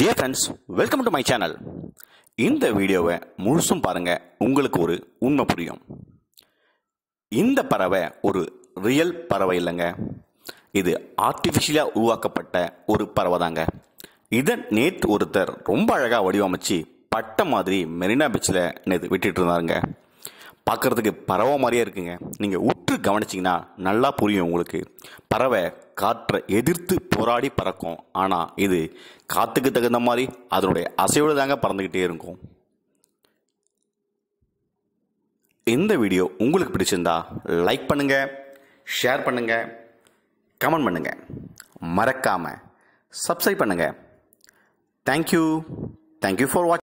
dear friends welcome to my channel இந்த வீடியோவை முழுசும் பாருங்கள் உங்களுக்கு ஒரு உண்மை புரியும் இந்த பறவை ஒரு ரியல் பறவை இல்லைங்க இது ஆர்டிஃபிஷியலாக உருவாக்கப்பட்ட ஒரு பறவை தாங்க இதை நேற்று ஒருத்தர் ரொம்ப அழகாக வடிவமைச்சு பட்டை மாதிரி மெரினா பீச்சில் நேற்று விட்டுட்டு இருந்தாருங்க பார்க்குறதுக்கு பறவை மாதிரியே இருக்குங்க நீங்கள் உற்று கவனிச்சிங்கன்னா நல்லா புரியும் உங்களுக்கு பறவை காற்றை எதிர்த்து போராடி பறக்கும் ஆனால் இது காற்றுக்கு தகுந்த மாதிரி அதனுடைய அசையோடு தாங்க பறந்துக்கிட்டே இருக்கும் இந்த வீடியோ உங்களுக்கு பிடிச்சிருந்தா லைக் பண்ணுங்கள் ஷேர் பண்ணுங்கள் கமெண்ட் பண்ணுங்கள் மறக்காமல் சப்ஸ்கிரைப் பண்ணுங்கள் தேங்க்யூ தேங்க்யூ ஃபார் வாட்சிங்